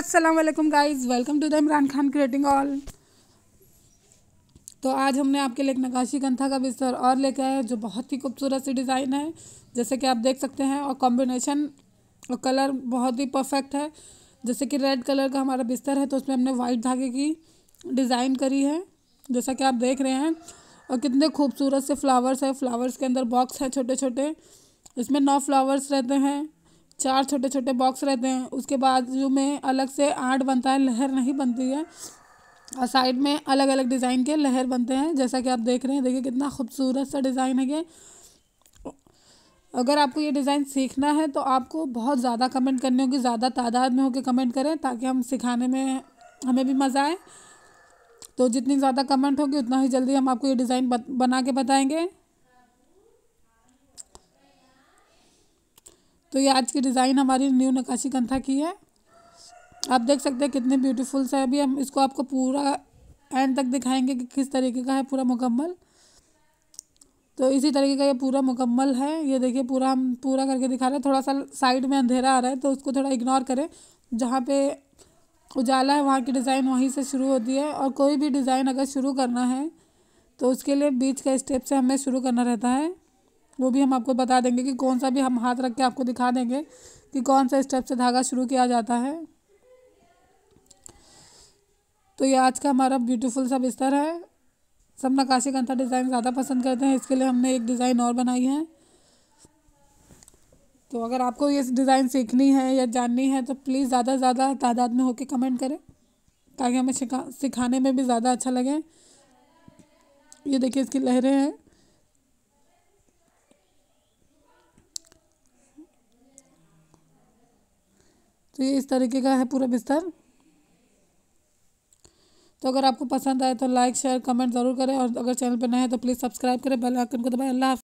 अस्सलाम वालेकुम guys welcome to the Imran Khan creating all तो आज हमने आपके लिए एक नकाशी कंथा का बिस्तर और लेके आया जो बहुत ही खूबसूरत सी डिज़ाइन है जैसे कि आप देख सकते हैं और कॉम्बिनेशन और कलर बहुत ही परफेक्ट है जैसे कि रेड कलर का हमारा बिस्तर है तो उसमें हमने वाइट धागे की डिज़ाइन करी है जैसा कि आप देख रहे हैं और कितने खूबसूरत से फ्लावर्स है फ्लावर्स के अंदर बॉक्स है छोटे छोटे इसमें नौ फ्लावर्स रहते हैं चार छोटे छोटे बॉक्स रहते हैं उसके बाजू में अलग से आर्ट बनता है लहर नहीं बनती है और साइड में अलग अलग डिज़ाइन के लहर बनते हैं जैसा कि आप देख रहे हैं देखिए कितना खूबसूरत सा डिज़ाइन है ये अगर आपको ये डिज़ाइन सीखना है तो आपको बहुत ज़्यादा कमेंट करनी होगी ज़्यादा तादाद में होकर कमेंट करें ताकि हम सिखाने में हमें भी मज़ा आए तो जितनी ज़्यादा कमेंट होगी उतना ही जल्दी हम आपको ये डिज़ाइन बना के बताएँगे तो ये आज की डिज़ाइन हमारी न्यू नकाशी कंथा की है आप देख सकते हैं कितने ब्यूटीफुल से है अभी हम इसको आपको पूरा एंड तक दिखाएंगे कि किस तरीके का है पूरा मुकम्मल तो इसी तरीके का ये पूरा मुकम्मल है ये देखिए पूरा हम पूरा करके दिखा रहे हैं थोड़ा सा साइड में अंधेरा आ रहा है तो उसको थोड़ा इग्नोर करें जहाँ पे उजाला है वहाँ की डिज़ाइन वहीं से शुरू होती है और कोई भी डिज़ाइन अगर शुरू करना है तो उसके लिए बीच का स्टेप से हमें शुरू करना रहता है वो भी हम आपको बता देंगे कि कौन सा भी हम हाथ रख के आपको दिखा देंगे कि कौन सा स्टेप से धागा शुरू किया जाता है तो ये आज का हमारा ब्यूटीफुल सा बिस्तर है सब नकाशी कंथा डिज़ाइन ज़्यादा पसंद करते हैं इसके लिए हमने एक डिज़ाइन और बनाई है तो अगर आपको ये डिज़ाइन सीखनी है या जाननी है तो प्लीज़ ज़्यादा से ज़्यादा तादाद में होके कमेंट करें ताकि हमें सिखा सिखाने में भी ज़्यादा अच्छा लगे ये देखिए इसकी लहरें हैं तो ये इस तरीके का है पूरा बिस्तर तो अगर आपको पसंद आए तो लाइक शेयर कमेंट ज़रूर करें और अगर चैनल पर नए हैं तो प्लीज़ सब्सक्राइब करें बेल आइकन को दबाएं अल्लाह